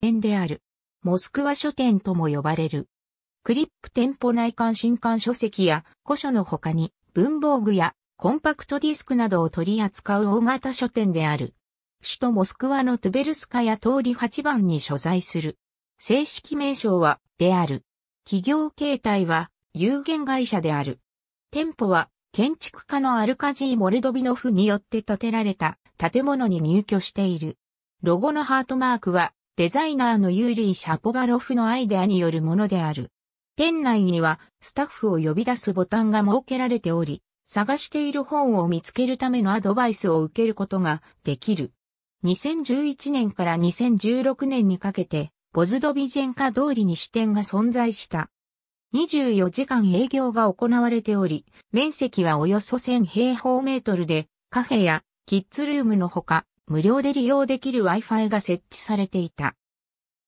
園である。モスクワ書店とも呼ばれる。クリップ店舗内館新刊書籍や古書の他に文房具やコンパクトディスクなどを取り扱う大型書店である。首都モスクワのトゥベルスカや通り8番に所在する。正式名称は、である。企業形態は、有限会社である。店舗は、建築家のアルカジー・モルドビノフによって建てられた建物に入居している。ロゴのハートマークは、デザイナーのユーリー・シャポバロフのアイデアによるものである。店内にはスタッフを呼び出すボタンが設けられており、探している本を見つけるためのアドバイスを受けることができる。2011年から2016年にかけて、ボズドビジェンカ通りに支店が存在した。24時間営業が行われており、面積はおよそ1000平方メートルで、カフェやキッズルームのほか、無料で利用できる Wi-Fi が設置されていた。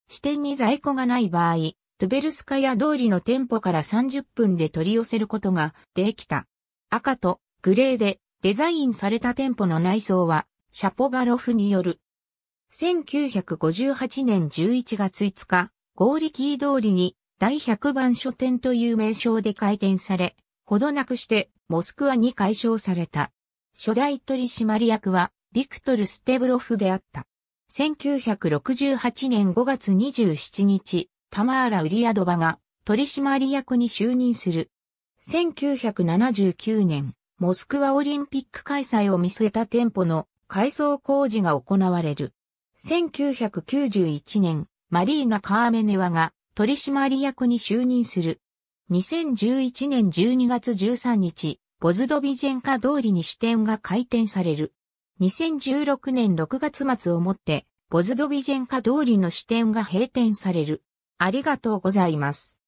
支店に在庫がない場合、トゥベルスカヤ通りの店舗から30分で取り寄せることができた。赤とグレーでデザインされた店舗の内装はシャポバロフによる。1958年11月5日、ゴーリキー通りに第100番書店という名称で開店され、ほどなくしてモスクワに解消された。初代取締役はビクトル・ステブロフであった。1968年5月27日、タマーラ・ウリアドバが取締役に就任する。1979年、モスクワオリンピック開催を見据えた店舗の改装工事が行われる。1991年、マリーナ・カーメネワが取締役に就任する。2011年12月13日、ボズドビジェンカ通りに支店が開店される。2016年6月末をもって、ボズドビジェンカ通りの支店が閉店される。ありがとうございます。